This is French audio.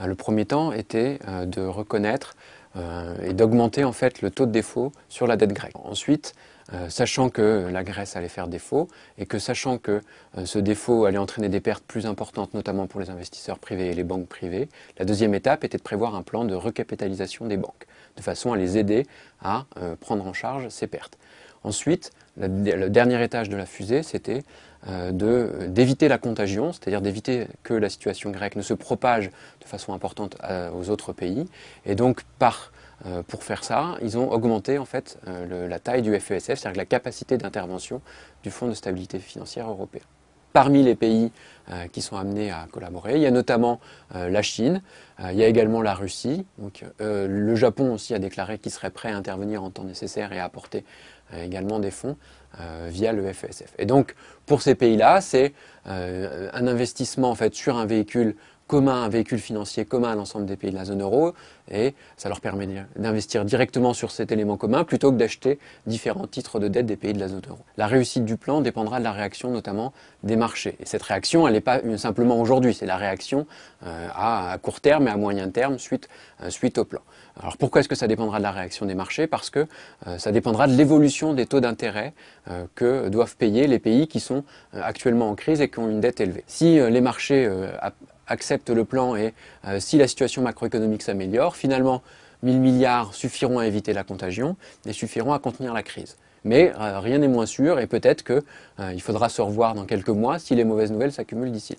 Euh, le premier temps était euh, de reconnaître euh, et d'augmenter en fait le taux de défaut sur la dette grecque. Ensuite, sachant que la Grèce allait faire défaut et que sachant que ce défaut allait entraîner des pertes plus importantes, notamment pour les investisseurs privés et les banques privées, la deuxième étape était de prévoir un plan de recapitalisation des banques, de façon à les aider à prendre en charge ces pertes. Ensuite, le dernier étage de la fusée, c'était euh, d'éviter la contagion, c'est-à-dire d'éviter que la situation grecque ne se propage de façon importante euh, aux autres pays. Et donc, euh, pour faire ça, ils ont augmenté en fait la taille du FESF, e c'est-à-dire la capacité d'intervention du Fonds de stabilité financière européen parmi les pays euh, qui sont amenés à collaborer. Il y a notamment euh, la Chine, euh, il y a également la Russie. Donc, le Japon aussi a déclaré qu'il serait prêt à intervenir en temps nécessaire et à apporter également des fonds via le FSF. Et donc, pour ces pays-là, c'est un investissement en fait sur un véhicule commun, un véhicule financier commun à l'ensemble des pays de la zone euro, et ça leur permet d'investir directement sur cet élément commun plutôt que d'acheter différents titres de dette des pays de la zone euro. La réussite du plan dépendra de la réaction notamment des marchés. Et cette réaction, elle n'est pas simplement aujourd'hui, c'est la réaction euh, à, court terme et à moyen terme suite, euh, suite au plan. Alors pourquoi est-ce que ça dépendra de la réaction des marchés Parce que euh, ça dépendra de l'évolution des taux d'intérêt que doivent payer les pays qui sont actuellement en crise et qui ont une dette élevée. Si les marchés accepte le plan et euh, si la situation macroéconomique s'améliore, finalement, 1000 milliards suffiront à éviter la contagion et suffiront à contenir la crise. Mais euh, rien n'est moins sûr et peut-être qu'il euh, il faudra se revoir dans quelques mois si les mauvaises nouvelles s'accumulent d'ici.